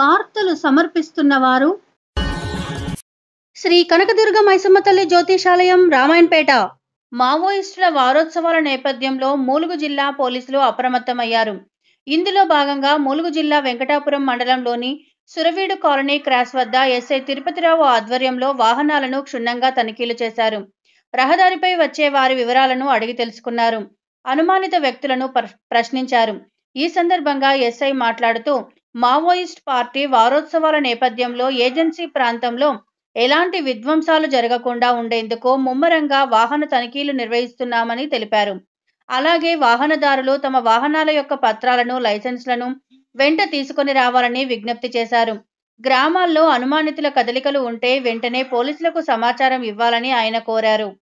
వార్తలు సమర్పిస్తున్నవారు శ్రీ కనకదుర్గ మైసమ్మ తల్లి జ్యోతిషాలయం రామాయణపేట మావోయిస్టుల వారోత్సవాల నేపథ్యంలో మూలుగు జిల్లా పోలీసులు అప్రమత్తమయ్యారు ఇందులో భాగంగా మూలుగు జిల్లా వెంకటాపురం మండలంలోని సురవీడు కాలనీ క్రాస్ వద్ద ఎస్ఐ తిరుపతిరావు ఆధ్వర్యంలో వాహనాలను క్షుణ్ణంగా తనిఖీలు చేశారు రహదారిపై వచ్చే వారి వివరాలను అడిగి తెలుసుకున్నారు అనుమానిత వ్యక్తులను ప్రశ్నించారు ఈ సందర్భంగా ఎస్ఐ మాట్లాడుతూ మావోయిస్ట్ పార్టీ వారోత్సవాల నేపథ్యంలో ఏజెన్సీ ప్రాంతంలో ఎలాంటి విధ్వంసాలు జరగకుండా ఉండేందుకు ముమ్మరంగా వాహన తనిఖీలు నిర్వహిస్తున్నామని తెలిపారు అలాగే వాహనదారులు తమ వాహనాల యొక్క పత్రాలను లైసెన్స్లను వెంట తీసుకుని రావాలని విజ్ఞప్తి చేశారు గ్రామాల్లో అనుమానితుల కదలికలు ఉంటే వెంటనే పోలీసులకు సమాచారం ఇవ్వాలని ఆయన కోరారు